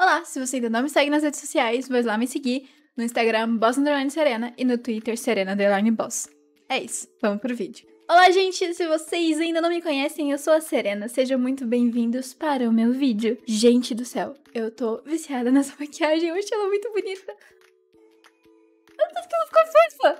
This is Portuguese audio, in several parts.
Olá, se você ainda não me segue nas redes sociais, vai lá me seguir no Instagram Boss Underline Serena e no Twitter Serena Underline Boss. É isso, vamos pro vídeo. Olá, gente! Se vocês ainda não me conhecem, eu sou a Serena. Sejam muito bem-vindos para o meu vídeo. Gente do céu, eu tô viciada nessa maquiagem, eu achei ela muito bonita. Tanto que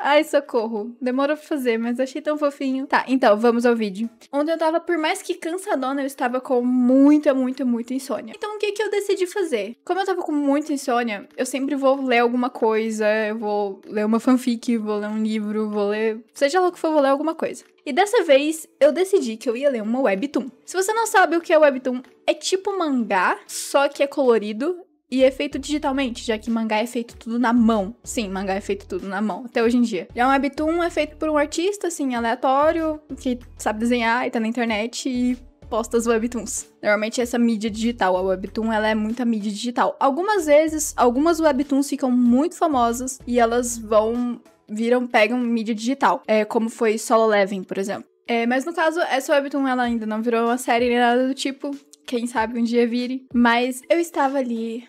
Ai, socorro. Demorou pra fazer, mas achei tão fofinho. Tá, então, vamos ao vídeo. Onde eu tava, por mais que cansadona, eu estava com muita, muita, muita insônia. Então, o que que eu decidi fazer? Como eu tava com muita insônia, eu sempre vou ler alguma coisa, eu vou ler uma fanfic, vou ler um livro, vou ler... Seja lá o que for, vou ler alguma coisa. E dessa vez eu decidi que eu ia ler uma webtoon. Se você não sabe o que é webtoon, é tipo mangá, só que é colorido e é feito digitalmente, já que mangá é feito tudo na mão. Sim, mangá é feito tudo na mão, até hoje em dia. Já um webtoon é feito por um artista, assim, aleatório, que sabe desenhar e tá na internet e posta as webtoons. Normalmente essa mídia digital, a webtoon, ela é muita mídia digital. Algumas vezes, algumas webtoons ficam muito famosas e elas vão, viram, pegam mídia digital. É, como foi Solo Levin, por exemplo. É, mas no caso, essa webtoon ela ainda não virou uma série nem nada do tipo quem sabe um dia vire. Mas eu estava ali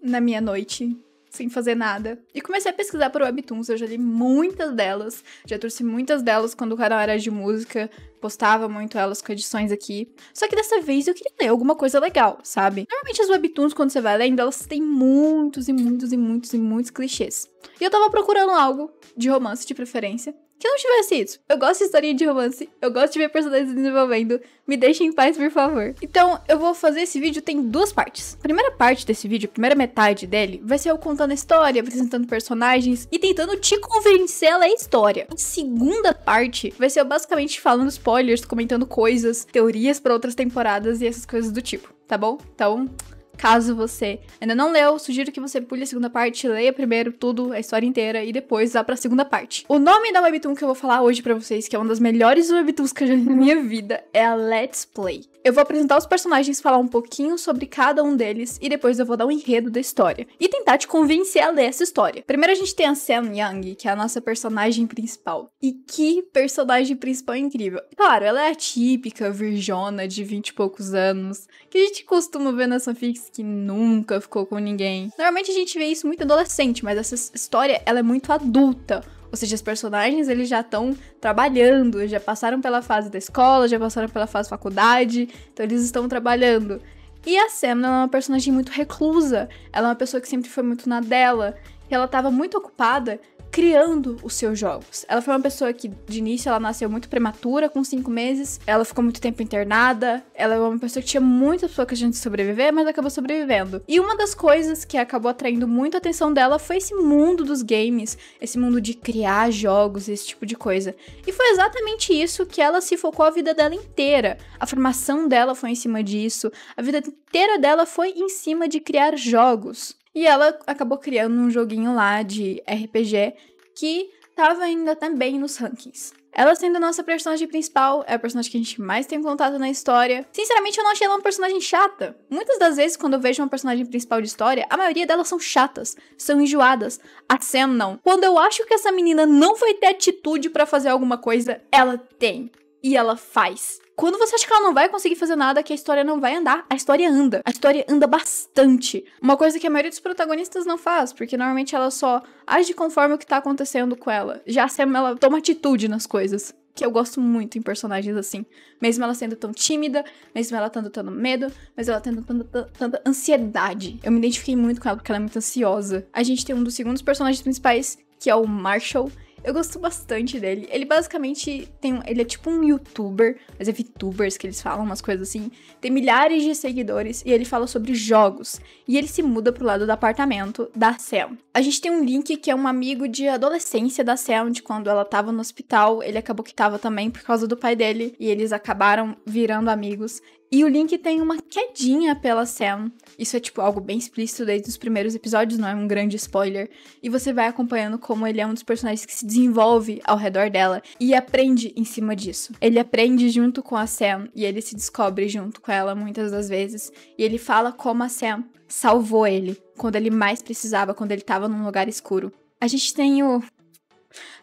na minha noite, sem fazer nada. E comecei a pesquisar por Webtoons, eu já li muitas delas, já trouxe muitas delas quando o canal era de música, postava muito elas com edições aqui. Só que dessa vez eu queria ler alguma coisa legal, sabe? Normalmente as Webtoons, quando você vai lendo, elas têm muitos e muitos e muitos e muitos clichês. E eu tava procurando algo de romance de preferência que não tivesse isso. Eu gosto de historinha de romance, eu gosto de ver personagens desenvolvendo. Me deixem em paz, por favor. Então, eu vou fazer esse vídeo, tem duas partes. A primeira parte desse vídeo, a primeira metade dele, vai ser eu contando a história, apresentando personagens e tentando te convencer ela é história. A segunda parte vai ser eu basicamente falando spoilers, comentando coisas, teorias para outras temporadas e essas coisas do tipo, tá bom? Então, Caso você ainda não leu, sugiro que você pule a segunda parte, leia primeiro tudo, a história inteira e depois vá pra segunda parte. O nome da webtoon que eu vou falar hoje para vocês, que é uma das melhores webtoons que eu já li na minha vida, é a Let's Play. Eu vou apresentar os personagens, falar um pouquinho sobre cada um deles e depois eu vou dar um enredo da história e tentar te convencer a ler essa história. Primeiro a gente tem a Sam Young, que é a nossa personagem principal. E que personagem principal incrível. Claro, ela é típica virjona de 20 e poucos anos, que a gente costuma ver nas fanfics que nunca ficou com ninguém. Normalmente a gente vê isso muito adolescente, mas essa história ela é muito adulta. Ou seja, os personagens eles já estão trabalhando, já passaram pela fase da escola, já passaram pela fase da faculdade, então eles estão trabalhando. E a Sam ela é uma personagem muito reclusa, ela é uma pessoa que sempre foi muito na dela, e ela estava muito ocupada criando os seus jogos. Ela foi uma pessoa que, de início, ela nasceu muito prematura, com cinco meses. Ela ficou muito tempo internada. Ela é uma pessoa que tinha muita pouca chance de sobreviver, mas acabou sobrevivendo. E uma das coisas que acabou atraindo muito a atenção dela foi esse mundo dos games, esse mundo de criar jogos, esse tipo de coisa. E foi exatamente isso que ela se focou a vida dela inteira. A formação dela foi em cima disso. A vida inteira dela foi em cima de criar jogos. E ela acabou criando um joguinho lá de RPG que estava ainda também nos rankings. Ela sendo a nossa personagem principal, é a personagem que a gente mais tem contato na história. Sinceramente, eu não achei ela uma personagem chata. Muitas das vezes, quando eu vejo uma personagem principal de história, a maioria delas são chatas, são enjoadas. A Sam não. Quando eu acho que essa menina não vai ter atitude para fazer alguma coisa, ela tem. E ela faz. Quando você acha que ela não vai conseguir fazer nada, que a história não vai andar, a história anda. A história anda bastante. Uma coisa que a maioria dos protagonistas não faz, porque normalmente ela só age conforme o que tá acontecendo com ela. Já se ela toma atitude nas coisas. Que eu gosto muito em personagens assim. Mesmo ela sendo tão tímida, mesmo ela tendo tanto medo, mas ela tendo tanta, tanta ansiedade. Eu me identifiquei muito com ela porque ela é muito ansiosa. A gente tem um dos segundos personagens principais, que é o Marshall eu gosto bastante dele. Ele basicamente tem um, ele é tipo um youtuber, mas é VTubers que eles falam umas coisas assim. Tem milhares de seguidores e ele fala sobre jogos. E ele se muda pro lado do apartamento da Sam. A gente tem um link que é um amigo de adolescência da Sam, de quando ela tava no hospital, ele acabou que tava também por causa do pai dele e eles acabaram virando amigos. E o Link tem uma quedinha pela Sam. Isso é tipo algo bem explícito desde os primeiros episódios, não é um grande spoiler. E você vai acompanhando como ele é um dos personagens que se desenvolve ao redor dela e aprende em cima disso. Ele aprende junto com a Sam e ele se descobre junto com ela muitas das vezes. E ele fala como a Sam salvou ele quando ele mais precisava, quando ele tava num lugar escuro. A gente tem o.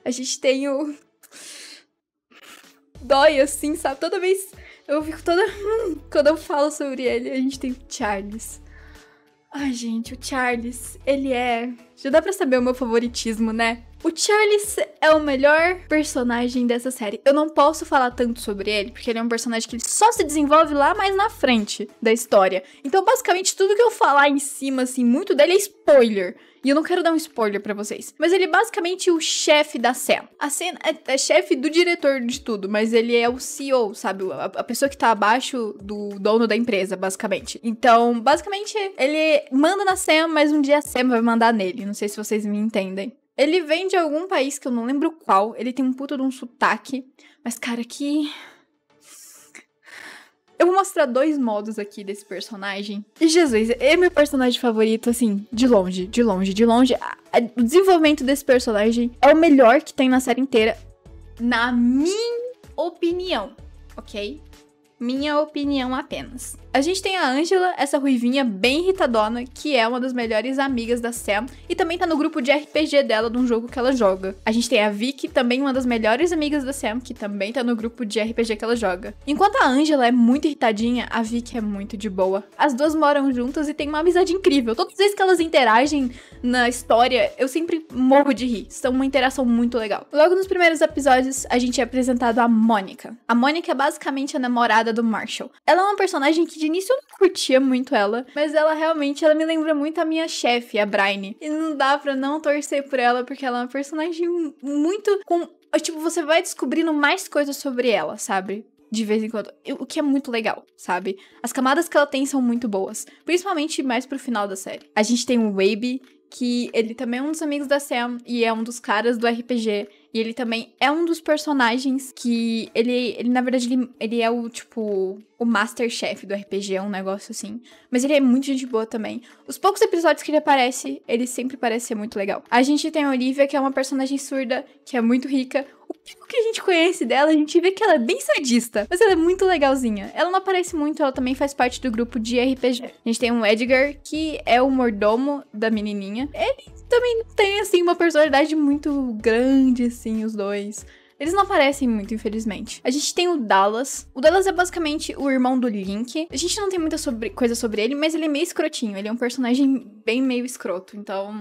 A gente tem o. Dói assim, sabe? Toda vez eu fico toda. Quando eu falo sobre ele, a gente tem o Charles. Ai, gente, o Charles, ele é. Já dá pra saber o meu favoritismo, né? O Charles é o melhor personagem dessa série. Eu não posso falar tanto sobre ele, porque ele é um personagem que só se desenvolve lá mais na frente da história. Então, basicamente, tudo que eu falar em cima, assim, muito dele é spoiler. E eu não quero dar um spoiler para vocês. Mas ele é basicamente o chefe da cena. A cena é, é chefe do diretor de tudo, mas ele é o CEO, sabe? A, a, pessoa que tá abaixo do dono da empresa, basicamente. Então, basicamente, ele manda na Sam, mas um dia a Sam vai mandar nele. Não sei se vocês me entendem. Ele vem de algum país que eu não lembro qual. Ele tem um puta de um sotaque. Mas, cara, que. Eu vou mostrar dois modos aqui desse personagem. E Jesus, é meu personagem favorito, assim, de longe, de longe, de longe. O desenvolvimento desse personagem é o melhor que tem na série inteira, na minha opinião, ok? minha opinião apenas. A gente tem a Angela, essa ruivinha bem irritadona, que é uma das melhores amigas da Sam e também tá no grupo de RPG dela de um jogo que ela joga. A gente tem a Vicky, também uma das melhores amigas da Sam, que também tá no grupo de RPG que ela joga. Enquanto a Angela é muito irritadinha, a Vicky é muito de boa. As duas moram juntas e têm uma amizade incrível. Todas as vezes que elas interagem na história, eu sempre morro de rir. São uma interação muito legal. Logo nos primeiros episódios, a gente é apresentado a Mônica. A Mônica é basicamente a namorada namorada do Marshall. Ela é uma personagem que de início eu não curtia muito ela, mas ela realmente ela me lembra muito a minha chefe, a Brine. E não dá pra não torcer por ela, porque ela é uma personagem muito com. Tipo, você vai descobrindo mais coisas sobre ela, sabe? de vez em quando, o que é muito legal, sabe? As camadas que ela tem são muito boas, principalmente mais pro final da série. A gente tem o Wabe, que ele também é um dos amigos da Sam e é um dos caras do RPG. E ele também é um dos personagens que ele, ele na verdade, ele, ele é o, tipo, o Masterchef do RPG, é um negócio assim. Mas ele é muito gente boa também. Os poucos episódios que ele aparece, ele sempre parece ser muito legal. A gente tem a Olivia, que é uma personagem surda, que é muito rica o que a gente conhece dela, a gente vê que ela é bem sadista, mas ela é muito legalzinha. Ela não aparece muito, ela também faz parte do grupo de RPG. É. A gente tem um Edgar, que é o mordomo da menininha. Ele também tem, assim, uma personalidade muito grande, assim, os dois. Eles não aparecem muito, infelizmente. A gente tem o Dallas. O Dallas é basicamente o irmão do Link. A gente não tem muita sobre... coisa sobre ele, mas ele é meio escrotinho. Ele é um personagem bem meio escroto. Então,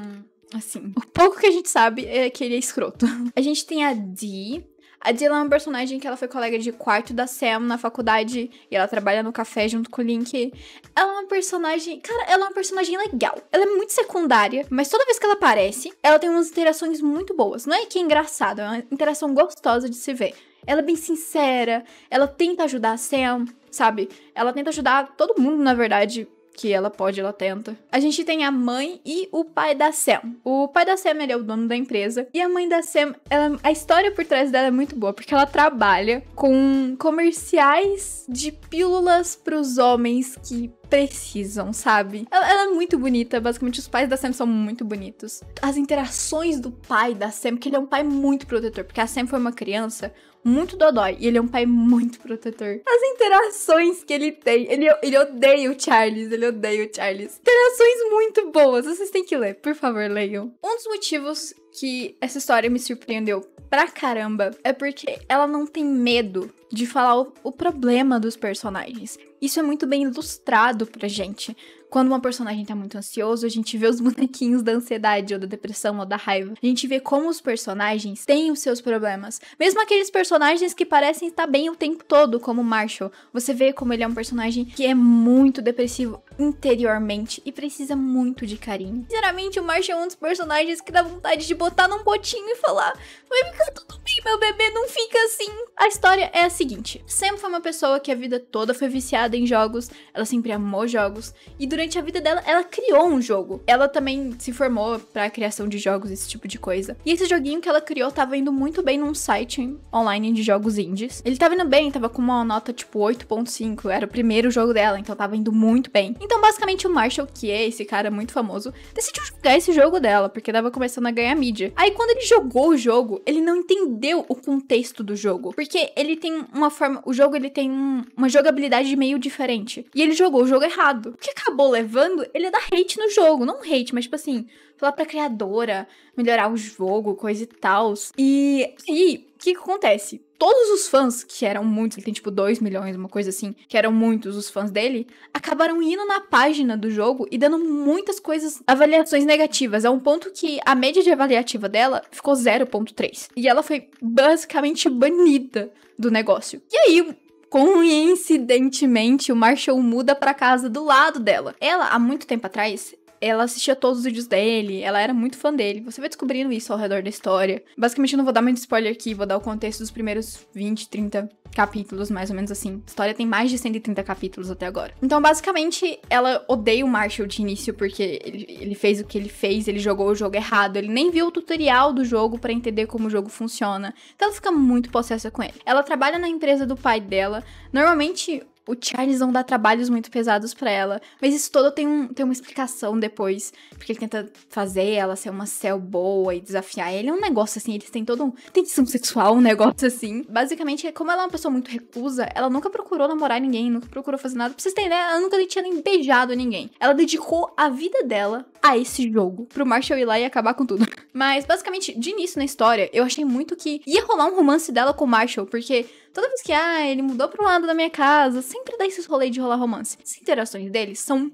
Assim, o pouco que a gente sabe é que ele é escroto. A gente tem a Dee. A Dee é uma personagem que ela foi colega de quarto da Sam na faculdade e ela trabalha no café junto com o Link. Ela é uma personagem. Cara, ela é uma personagem legal. Ela é muito secundária, mas toda vez que ela aparece, ela tem umas interações muito boas. Não é que é engraçado, é uma interação gostosa de se ver. Ela é bem sincera, ela tenta ajudar a Sam, sabe? Ela tenta ajudar todo mundo, na verdade, que ela pode, ela tenta. A gente tem a mãe e o pai da Sam. O pai da Sam, ele é o dono da empresa. E a mãe da Sam, ela, a história por trás dela é muito boa, porque ela trabalha com comerciais de pílulas para os homens que precisam, sabe? Ela, ela, é muito bonita, basicamente os pais da Sam são muito bonitos. As interações do pai da Sam, que ele é um pai muito protetor, porque a Sam foi uma criança muito dodói. E ele é um pai muito protetor. As interações que ele tem. Ele, ele odeia o Charles. Ele odeia o Charles. Interações muito boas. Vocês têm que ler. Por favor, leiam. Um dos motivos que essa história me surpreendeu pra caramba é porque ela não tem medo de falar o, o, problema dos personagens. Isso é muito bem ilustrado pra gente. Quando uma personagem tá muito ansioso, a gente vê os bonequinhos da ansiedade ou da depressão ou da raiva. A gente vê como os personagens têm os seus problemas. Mesmo aqueles personagens que parecem estar bem o tempo todo, como Marshall. Você vê como ele é um personagem que é muito depressivo interiormente e precisa muito de carinho. Sinceramente, o Marshall é um dos personagens que dá vontade de botar num potinho e falar: Vai ficar tudo bem, meu bebê, não fica assim. A história é a seguinte: Sam foi uma pessoa que a vida toda foi viciada em jogos, ela sempre amou jogos, e durante durante a vida dela, ela criou um jogo. Ela também se formou pra criação de jogos, esse tipo de coisa. E esse joguinho que ela criou tava indo muito bem num site online de jogos indies. Ele tava indo bem, tava com uma nota tipo 8.5, era o primeiro jogo dela, então tava indo muito bem. Então, basicamente, o Marshall, que é esse cara muito famoso, decidiu jogar esse jogo dela, porque tava começando a ganhar mídia. Aí, quando ele jogou o jogo, ele não entendeu o contexto do jogo, porque ele tem uma forma, o jogo ele tem uma jogabilidade meio diferente. E ele jogou o jogo errado, o que acabou levando, ele dá é dar hate no jogo. Não hate, mas tipo assim, falar pra criadora, melhorar o jogo, coisa e tal. E aí, o que, que acontece? Todos os fãs, que eram muitos, ele tem tipo 2 milhões, uma coisa assim, que eram muitos os fãs dele, acabaram indo na página do jogo e dando muitas coisas, avaliações negativas. É um ponto que a média de avaliativa dela ficou 0.3. E ela foi basicamente banida do negócio. E aí, Coincidentemente, o Marshall muda para casa do lado dela. Ela, há muito tempo atrás, ela assistia todos os vídeos dele, ela era muito fã dele. Você vai descobrindo isso ao redor da história. Basicamente, eu não vou dar muito spoiler aqui, vou dar o contexto dos primeiros 20, 30 capítulos, mais ou menos assim. A história tem mais de 130 capítulos até agora. Então, basicamente, ela odeia o Marshall de início porque ele, ele fez o que ele fez, ele jogou o jogo errado, ele nem viu o tutorial do jogo para entender como o jogo funciona. Então, ela fica muito possessa com ele. Ela trabalha na empresa do pai dela. Normalmente, o Charles não dá trabalhos muito pesados para ela. Mas isso todo tem, um, tem uma explicação depois. Porque ele tenta fazer ela ser uma céu boa e desafiar ele. É um negócio assim, eles têm todo um. tem sexual, um negócio assim. Basicamente, é como ela é uma pessoa muito recusa ela nunca procurou namorar ninguém, nunca procurou fazer nada. Pra vocês terem né? ela nunca tinha nem beijado ninguém. Ela dedicou a vida dela a esse jogo. Pro Marshall ir lá e acabar com tudo. Mas, basicamente, de início na história, eu achei muito que ia rolar um romance dela com o Marshall, porque Toda vez que, ah, ele mudou pro lado da minha casa, sempre dá esses rolês de rolar romance. As interações deles são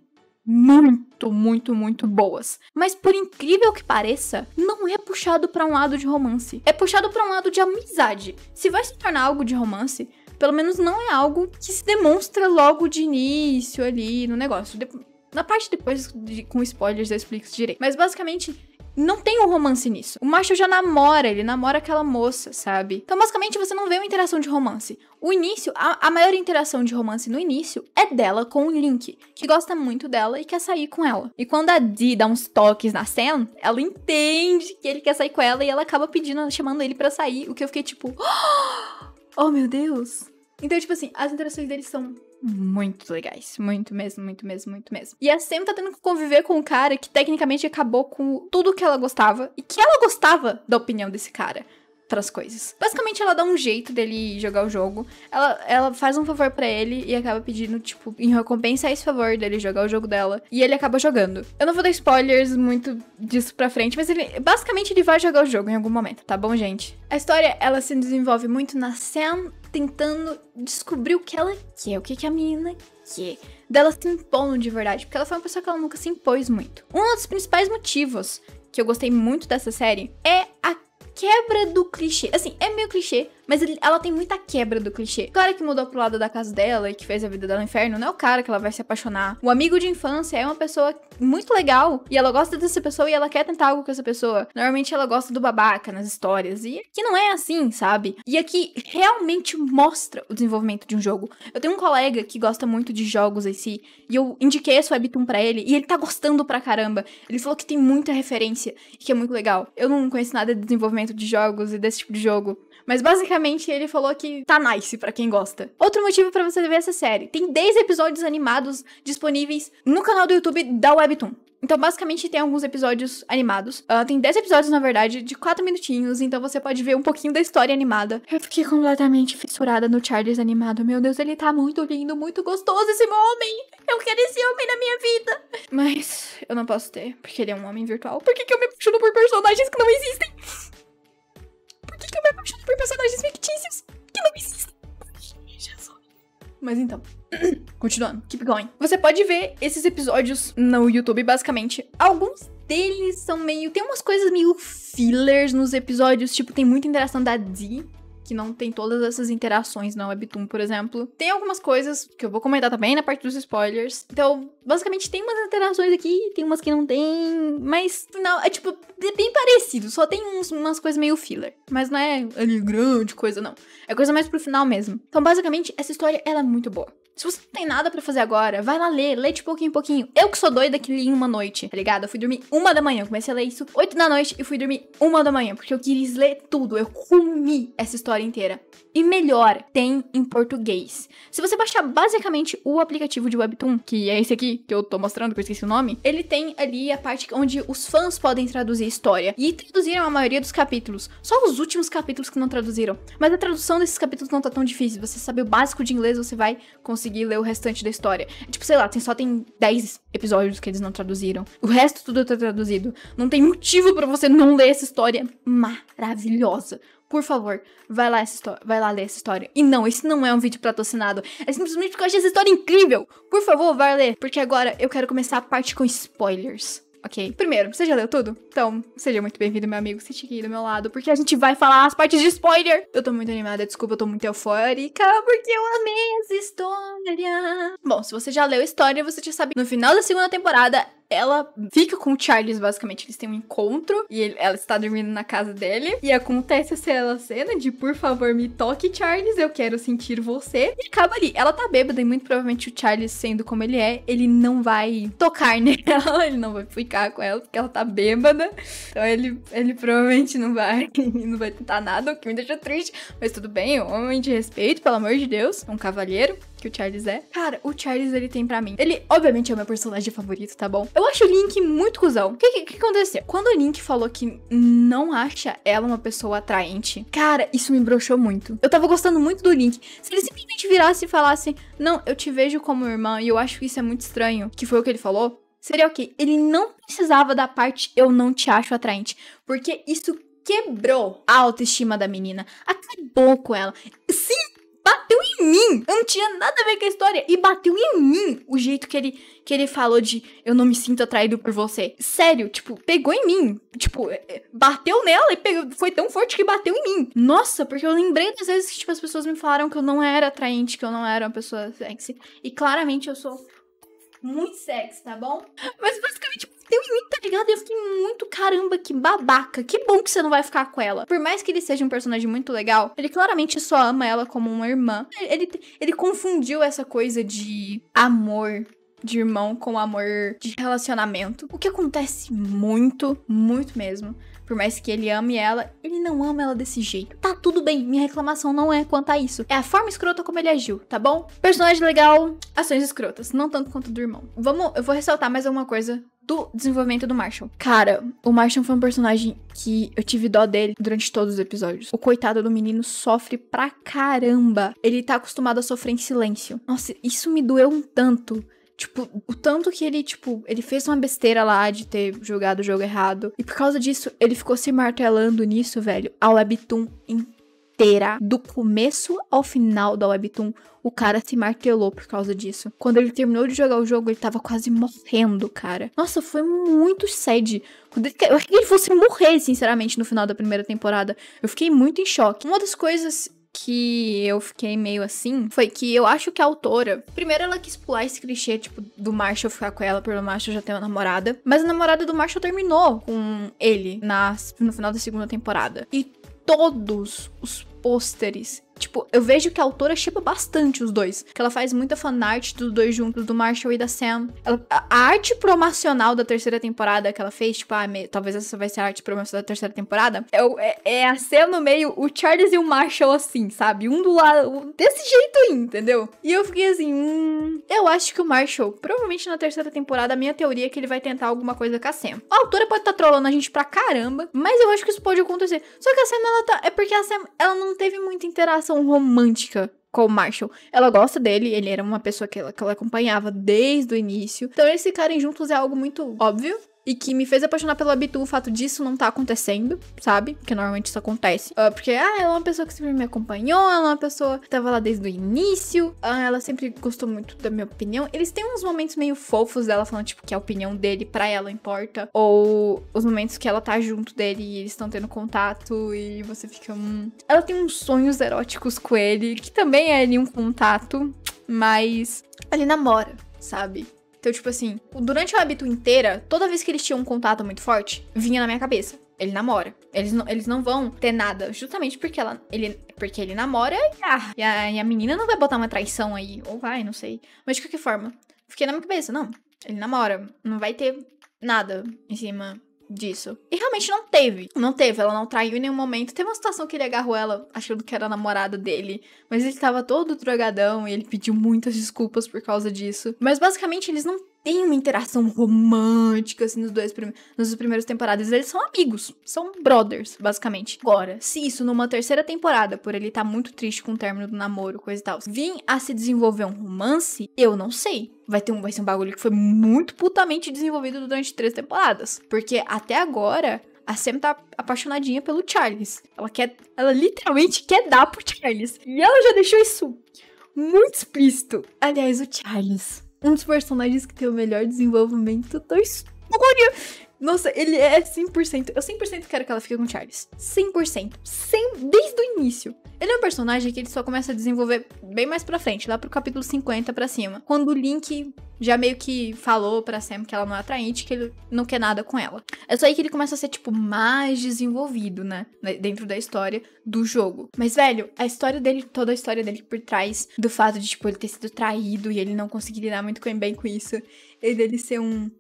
muito, muito, muito boas. Mas por incrível que pareça, não é puxado para um lado de romance. É puxado para um lado de amizade. Se vai se tornar algo de romance, pelo menos não é algo que se demonstra logo de início ali no negócio. De... Na parte depois de... com spoilers eu explico direito. Mas basicamente não tem um romance nisso. O macho já namora, ele namora aquela moça, sabe? Então, basicamente, você não vê uma interação de romance. O início, a, a maior interação de romance no início é dela com o Link, que gosta muito dela e quer sair com ela. E quando a Dee dá uns toques na Sam, ela entende que ele quer sair com ela e ela acaba pedindo, chamando ele para sair, o que eu fiquei tipo, oh meu Deus. Então, tipo assim, as interações deles são muito legais. Muito mesmo, muito mesmo, muito mesmo. E a Sam tá tendo que conviver com um cara que tecnicamente acabou com tudo que ela gostava e que ela gostava da opinião desse cara outras coisas. Basicamente, ela dá um jeito dele jogar o jogo. Ela, ela faz um favor para ele e acaba pedindo, tipo, em recompensa esse favor dele jogar o jogo dela. E ele acaba jogando. Eu não vou dar spoilers muito disso pra frente, mas ele basicamente ele vai jogar o jogo em algum momento, tá bom, gente? A história, ela se desenvolve muito na Sam tentando descobrir o que ela quer, o que, que a menina quer. Dela se impondo de verdade, porque ela foi uma pessoa que ela nunca se impôs muito. Um dos principais motivos que eu gostei muito dessa série é quebra do clichê. Assim, é meio clichê, mas ele, ela tem muita quebra do clichê. O cara que mudou pro lado da casa dela e que fez a vida dela no inferno não é o cara que ela vai se apaixonar. O amigo de infância é uma pessoa muito legal e ela gosta dessa pessoa e ela quer tentar algo com essa pessoa. Normalmente ela gosta do babaca nas histórias e aqui não é assim, sabe? E aqui realmente mostra o desenvolvimento de um jogo. Eu tenho um colega que gosta muito de jogos em si e eu indiquei esse webtoon para ele e ele tá gostando pra caramba. Ele falou que tem muita referência e que é muito legal. Eu não conheço nada de desenvolvimento de jogos e desse tipo de jogo, mas basicamente ele falou que tá nice para quem gosta. Outro motivo para você ver essa série: tem 10 episódios animados disponíveis no canal do YouTube da Webtoon. Então, basicamente, tem alguns episódios animados. Uh, tem 10 episódios, na verdade, de 4 minutinhos. Então, você pode ver um pouquinho da história animada. Eu fiquei completamente fissurada no Charles animado. Meu Deus, ele tá muito lindo, muito gostoso, esse homem. Eu quero esse homem na minha vida. Mas eu não posso ter, porque ele é um homem virtual. Por que, que eu me apaixono por personagens que não existem? por que, que eu me apaixono por personagens fictícios que não existem? Mas então, continuando, keep going. Você pode ver esses episódios no YouTube, basicamente. Alguns deles são meio. Tem umas coisas meio fillers nos episódios, tipo, tem muita interação da Dee que não tem todas essas interações na Webtoon, por exemplo. Tem algumas coisas que eu vou comentar também na parte dos spoilers. Então, basicamente, tem umas interações aqui, tem umas que não tem, mas não, é tipo, é bem parecido, só tem uns, umas coisas meio filler. Mas não é grande coisa, não. É coisa mais pro final mesmo. Então, basicamente, essa história, ela é muito boa. Se você não tem nada para fazer agora, vai lá ler, lê de pouquinho em pouquinho. Eu que sou doida que li em uma noite, tá ligado? Eu fui dormir uma da manhã, eu comecei a ler isso oito da noite e fui dormir uma da manhã, porque eu quis ler tudo, eu comi essa história inteira. E melhor, tem em português. Se você baixar basicamente o aplicativo de Webtoon, que é esse aqui que eu tô mostrando, que eu esqueci o nome, ele tem ali a parte onde os fãs podem traduzir a história. E traduziram a maioria dos capítulos. Só os últimos capítulos que não traduziram. Mas a tradução desses capítulos não tá tão difícil. Você sabe o básico de inglês, você vai conseguir conseguir ler o restante da história. É tipo, sei lá, tem, só tem 10 episódios que eles não traduziram. O resto tudo tá traduzido. Não tem motivo para você não ler essa história maravilhosa. Por favor, vai lá, essa vai lá ler essa história. E não, esse não é um vídeo patrocinado. É simplesmente porque eu achei essa história incrível. Por favor, vai ler. Porque agora eu quero começar a parte com spoilers ok? Primeiro, você já leu tudo? Então, seja muito bem-vindo, meu amigo. Sente aqui do meu lado, porque a gente vai falar as partes de spoiler. Eu tô muito animada, desculpa, eu tô muito eufórica, porque eu amei essa história. Bom, se você já leu a história, você já sabe. No final da segunda temporada, ela fica com o Charles, basicamente. Eles têm um encontro e ele, ela está dormindo na casa dele. E acontece essa cena de por favor me toque, Charles, eu quero sentir você. E acaba ali. Ela tá bêbada e muito provavelmente o Charles, sendo como ele é, ele não vai tocar nela, ele não vai ficar com ela porque ela tá bêbada. Então ele, ele provavelmente não vai, não vai tentar nada, o que me deixa triste. Mas tudo bem, homem de respeito, pelo amor de Deus, um cavalheiro que o Charles é. Cara, o Charles, ele tem para mim. Ele, obviamente, é o meu personagem favorito, tá bom? Eu acho o Link muito cuzão. O que, que, que aconteceu? Quando o Link falou que não acha ela uma pessoa atraente, cara, isso me broxou muito. Eu tava gostando muito do Link. Se ele simplesmente virasse e falasse, não, eu te vejo como irmã e eu acho que isso é muito estranho, que foi o que ele falou, seria ok. Ele não precisava da parte eu não te acho atraente, porque isso quebrou a autoestima da menina, acabou com ela. Sim, bateu em mim. Eu não tinha nada a ver com a história. E bateu em mim o jeito que ele, que ele falou de eu não me sinto atraído por você. Sério, tipo, pegou em mim. Tipo, é, é, bateu nela e pegou, foi tão forte que bateu em mim. Nossa, porque eu lembrei das vezes que, tipo, as pessoas me falaram que eu não era atraente, que eu não era uma pessoa sexy. E claramente eu sou muito sexy, tá bom? Mas basicamente bateu em mim, tá ligado? E eu fiquei muito, caramba, que babaca. Que bom que você não vai ficar com ela. Por mais que ele seja um personagem muito legal, ele claramente só ama ela como uma irmã. Ele, ele confundiu essa coisa de amor de irmão com amor de relacionamento. O que acontece muito, muito mesmo. Por mais que ele ame ela, ele não ama ela desse jeito. Tá tudo bem, minha reclamação não é quanto a isso. É a forma escrota como ele agiu, tá bom? Personagem legal, ações escrotas, não tanto quanto do irmão. Vamos, eu vou ressaltar mais alguma coisa do desenvolvimento do Marshall. Cara, o Marshall foi um personagem que eu tive dó dele durante todos os episódios. O coitado do menino sofre pra caramba. Ele tá acostumado a sofrer em silêncio. Nossa, isso me doeu um tanto. Tipo, o tanto que ele, tipo, ele fez uma besteira lá de ter jogado o jogo errado. E por causa disso, ele ficou se martelando nisso, velho. A Webtoon inteira, do começo ao final da Webtoon, o cara se martelou por causa disso. Quando ele terminou de jogar o jogo, ele tava quase morrendo, cara. Nossa, foi muito sad. Eu achei que ele fosse morrer, sinceramente, no final da primeira temporada. Eu fiquei muito em choque. Uma das coisas que eu fiquei meio assim foi que eu acho que a autora, primeiro ela quis pular esse clichê, tipo, do Marshall ficar com ela, pelo Marshall já ter uma namorada, mas a namorada do Marshall terminou com ele na, no final da segunda temporada. E todos os pôsteres Tipo, eu vejo que a autora chupa bastante os dois. Que ela faz muita fanart dos dois juntos, do Marshall e da Sam. Ela, a arte promocional da terceira temporada que ela fez, tipo, ah, me, talvez essa vai ser a arte promocional da terceira temporada, é, é, é a Sam no meio, o Charles e o Marshall assim, sabe? Um do lado, desse jeito aí, entendeu? E eu fiquei assim, hum... Eu acho que o Marshall, provavelmente na terceira temporada, a minha teoria é que ele vai tentar alguma coisa com a Sam. A autora pode estar tá trollando a gente pra caramba, mas eu acho que isso pode acontecer. Só que a Sam, ela tá... É porque a Sam, ela não teve muita interação relação romântica com o Marshall. Ela gosta dele, ele era uma pessoa que ela, que ela acompanhava desde o início. Então eles ficarem juntos é algo muito óbvio, e que me fez apaixonar pela Bitu o fato disso não tá acontecendo, sabe? Que normalmente isso acontece. Uh, porque, ah, ela é uma pessoa que sempre me acompanhou, ela é uma pessoa que tava lá desde o início, uh, ela sempre gostou muito da minha opinião. Eles têm uns momentos meio fofos dela falando, tipo, que a opinião dele para ela importa, ou os momentos que ela tá junto dele e eles estão tendo contato e você fica. Hum... Ela tem uns sonhos eróticos com ele, que também é ali um contato, mas ele namora, sabe? Então, tipo assim, durante a hábito inteira, toda vez que eles tinham um contato muito forte, vinha na minha cabeça. Ele namora. Eles não, eles não vão ter nada, justamente porque ela, ele, porque ele namora e a, e a, e a menina não vai botar uma traição aí. Ou vai, não sei. Mas de qualquer forma, fiquei na minha cabeça, não. Ele namora. Não vai ter nada em cima disso. E realmente não teve. Não teve, ela não traiu em nenhum momento. Teve uma situação que ele agarrou ela achando que era a namorada dele, mas ele tava todo drogadão e ele pediu muitas desculpas por causa disso. Mas basicamente eles não tem uma interação romântica, assim, nos dois primeiros, nas duas primeiras temporadas. Eles são amigos, são brothers, basicamente. Agora, se isso numa terceira temporada, por ele estar tá muito triste com o término do namoro, coisa e tal, vim a se desenvolver um romance, eu não sei. Vai, ter um, vai ser um bagulho que foi muito putamente desenvolvido durante três temporadas. Porque até agora, a Sam tá apaixonadinha pelo Charles. Ela quer. Ela literalmente quer dar pro Charles. E ela já deixou isso muito explícito. Aliás, o Charles um dos personagens que tem o melhor desenvolvimento da história. Nossa, ele é 100%. Eu 100% quero que ela fique com o Charles. 100%. Sem, desde o início. Ele é um personagem que ele só começa a desenvolver bem mais pra frente, lá pro capítulo 50 pra cima. Quando o Link já meio que falou pra Sam que ela não é atraente, que ele não quer nada com ela. É só aí que ele começa a ser, tipo, mais desenvolvido, né? né dentro da história do jogo. Mas, velho, a história dele, toda a história dele por trás do fato de, tipo, ele ter sido traído e ele não conseguir lidar muito bem com isso. E dele ser um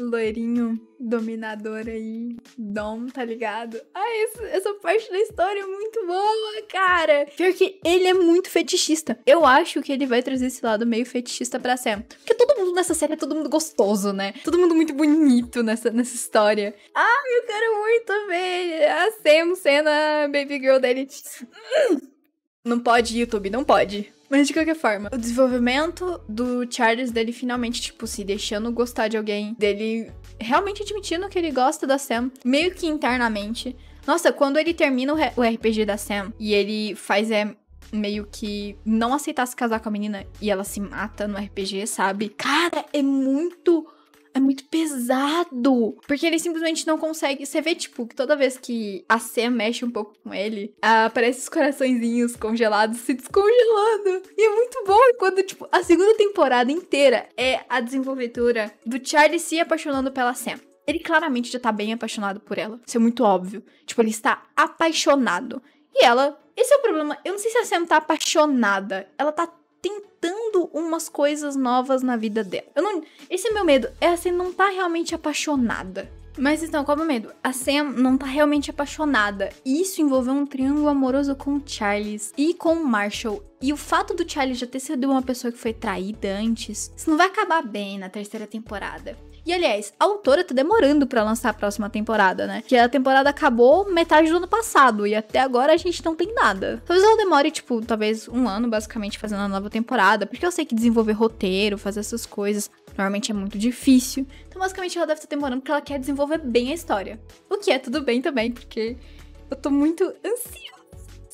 loirinho, dominador aí, Dom, tá ligado? Ai, ah, essa, essa parte da história é muito boa, cara! Pior que ele é muito fetichista. Eu acho que ele vai trazer esse lado meio fetichista pra Sam. Porque todo mundo nessa série é todo mundo gostoso, né? Todo mundo muito bonito nessa, nessa história. Ah, eu quero muito ver a Sam cena baby girl dele. Não pode, YouTube, não pode. Mas de qualquer forma, o desenvolvimento do Charles dele finalmente, tipo, se deixando gostar de alguém, dele realmente admitindo que ele gosta da Sam, meio que internamente. Nossa, quando ele termina o RPG da Sam e ele faz é meio que não aceitar se casar com a menina e ela se mata no RPG, sabe? Cara, é muito é muito pesado. Porque ele simplesmente não consegue. Você vê, tipo, que toda vez que a Sam mexe um pouco com ele, aparece os coraçõezinhos congelados se descongelando. E é muito bom quando, tipo, a segunda temporada inteira é a desenvolvedora do Charlie se apaixonando pela Sam. Ele claramente já tá bem apaixonado por ela. Isso é muito óbvio. Tipo, ele está apaixonado. E ela. Esse é o problema. Eu não sei se a Sam tá apaixonada. Ela tá umas coisas novas na vida dela. Eu não, esse é meu medo, é a Sam não tá realmente apaixonada. Mas então, qual é o meu medo? A Sam não tá realmente apaixonada. E isso envolveu um triângulo amoroso com o Charles e com o Marshall. E o fato do Charles já ter sido uma pessoa que foi traída antes, isso não vai acabar bem na terceira temporada. E aliás, a autora tá demorando para lançar a próxima temporada, né? Que a temporada acabou metade do ano passado e até agora a gente não tem nada. Talvez ela demore, tipo, talvez um ano basicamente fazendo a nova temporada, porque eu sei que desenvolver roteiro, fazer essas coisas, normalmente é muito difícil. Então, basicamente, ela deve estar tá demorando porque ela quer desenvolver bem a história. O que é tudo bem também, porque eu tô muito ansiosa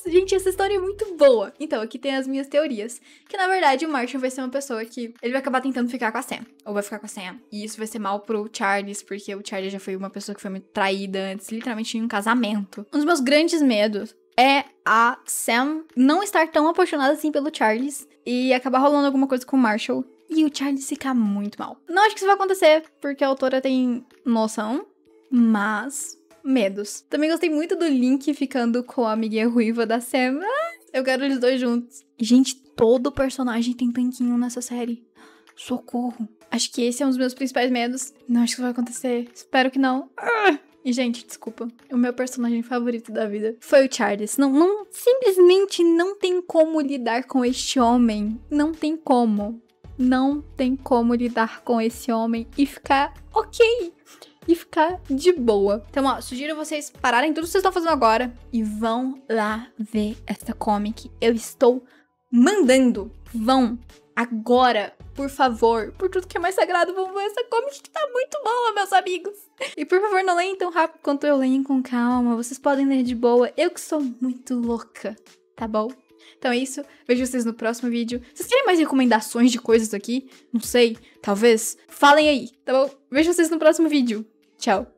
Gente, essa história é muito boa. Então, aqui tem as minhas teorias. Que na verdade o Martin vai ser uma pessoa que ele vai acabar tentando ficar com a Sam. Ou vai ficar com a Sam. E isso vai ser mal pro Charles, porque o Charles já foi uma pessoa que foi muito traída antes, literalmente em um casamento. Um dos meus grandes medos é a Sam não estar tão apaixonada assim pelo Charles e acabar rolando alguma coisa com o Marshall e o Charles ficar muito mal. Não acho que isso vai acontecer, porque a autora tem noção, mas medos. Também gostei muito do Link ficando com a amiguinha ruiva da Sam. Ah, eu quero eles dois juntos. Gente, todo personagem tem tanquinho nessa série. Socorro. Acho que esse é um dos meus principais medos. Não acho que vai acontecer. Espero que não. Ah! E, gente, desculpa. O meu personagem favorito da vida foi o Charles. Não, não, simplesmente não tem como lidar com este homem. Não tem como. Não tem como lidar com esse homem e ficar ok e ficar de boa. Então, ó, sugiro vocês pararem tudo que vocês estão fazendo agora e vão lá ver essa comic. Eu estou mandando. Vão agora, por favor, por tudo que é mais sagrado, vão ver essa comic que tá muito boa, meus amigos. E por favor, não leiam tão rápido quanto eu leio com calma. Vocês podem ler de boa. Eu que sou muito louca, tá bom? Então é isso, vejo vocês no próximo vídeo. Vocês querem mais recomendações de coisas aqui? Não sei, talvez? Falem aí, tá bom? Vejo vocês no próximo vídeo. Ciao